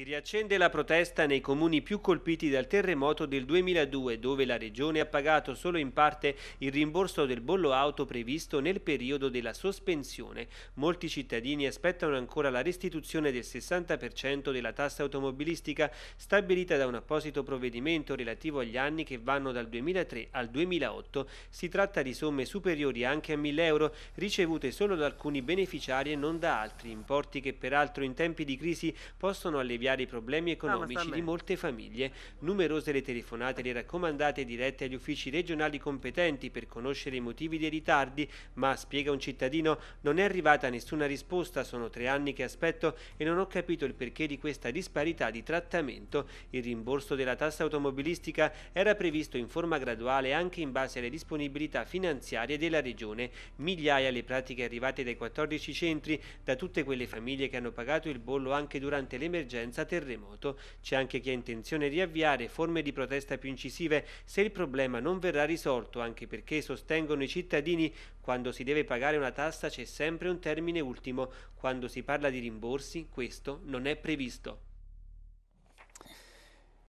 Si riaccende la protesta nei comuni più colpiti dal terremoto del 2002, dove la regione ha pagato solo in parte il rimborso del bollo auto previsto nel periodo della sospensione. Molti cittadini aspettano ancora la restituzione del 60% della tassa automobilistica stabilita da un apposito provvedimento relativo agli anni che vanno dal 2003 al 2008. Si tratta di somme superiori anche a 1000 euro, ricevute solo da alcuni beneficiari e non da altri, importi che peraltro in tempi di crisi possono alleviare ampliare i problemi ah, economici di molte famiglie. Numerose le telefonate, le raccomandate dirette agli uffici regionali competenti per conoscere i motivi dei ritardi, ma, spiega un cittadino, non è arrivata nessuna risposta, sono tre anni che aspetto e non ho capito il perché di questa disparità di trattamento. Il rimborso della tassa automobilistica era previsto in forma graduale anche in base alle disponibilità finanziarie della regione. Migliaia le pratiche arrivate dai 14 centri, da tutte quelle famiglie che hanno pagato il bollo anche durante l'emergenza emergenza terremoto. C'è anche chi ha intenzione di avviare forme di protesta più incisive se il problema non verrà risolto, anche perché sostengono i cittadini quando si deve pagare una tassa c'è sempre un termine ultimo, quando si parla di rimborsi questo non è previsto.